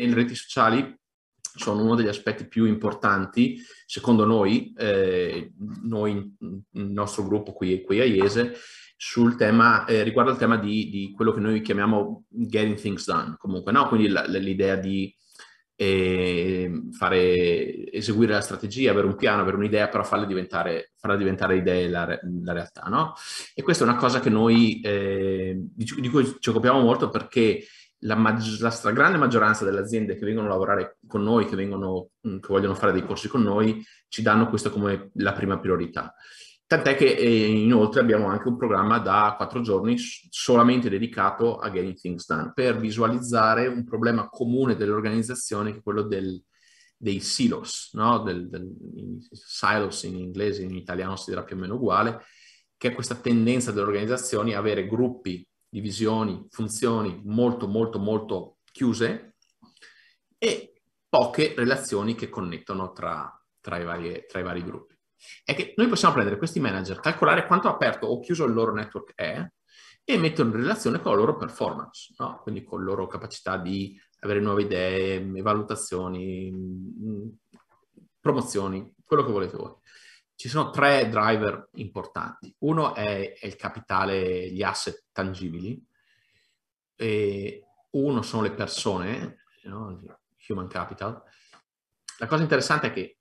e le reti sociali sono uno degli aspetti più importanti, secondo noi, eh, noi il nostro gruppo qui, qui a Iese, sul tema, eh, riguardo al tema di, di, quello che noi chiamiamo getting things done, comunque, no? Quindi la, l'idea di eh, fare, eseguire la strategia, avere un piano, avere un'idea, però farla diventare, farla diventare idee la, la realtà, no? E questa è una cosa che noi, eh, di, di cui ci occupiamo molto perché la, maggi- la, stragrande maggioranza delle aziende che vengono a lavorare con noi, che, vengono, mm, che, vogliono fare dei corsi con noi, ci danno questo come la prima priorità. Tant'è che eh, inoltre abbiamo anche un programma da quattro giorni solamente dedicato a Getting Things Done per visualizzare un problema comune dell'organizzazione che è quello del, dei silos, no? del, del, silos in inglese, in italiano si dirà più o meno uguale, che è questa tendenza delle organizzazioni a avere gruppi divisioni, funzioni molto molto molto chiuse e poche relazioni che connettono tra, tra, i, vari, tra i vari gruppi. È che noi possiamo prendere questi manager, calcolare quanto aperto o chiuso il loro network è e metterlo in relazione con la loro performance, no? quindi con la loro capacità di avere nuove idee, valutazioni, mm, promozioni, quello che volete voi. Ci sono tre driver importanti. Uno è, è il capitale, gli asset tangibili, uno sono le persone, no? human capital. La cosa interessante è che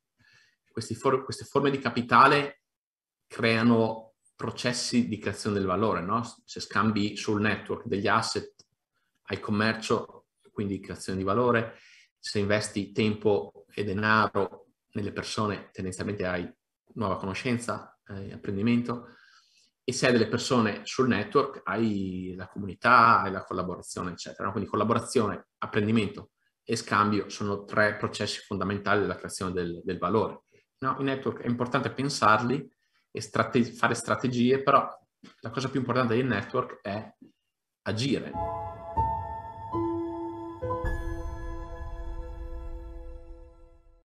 for- queste forme di capitale creano processi di creazione del valore, no? se scambi sul network degli asset al commercio, quindi creazione di valore, se investi tempo e denaro nelle persone tendenzialmente hai nuova conoscenza, eh, apprendimento. E se hai delle persone sul network, hai la comunità, hai la collaborazione, eccetera. Quindi collaborazione, apprendimento e scambio sono tre processi fondamentali della creazione del, del valore. No, I network è importante pensarli e strate- fare strategie, però la cosa più importante del network è agire.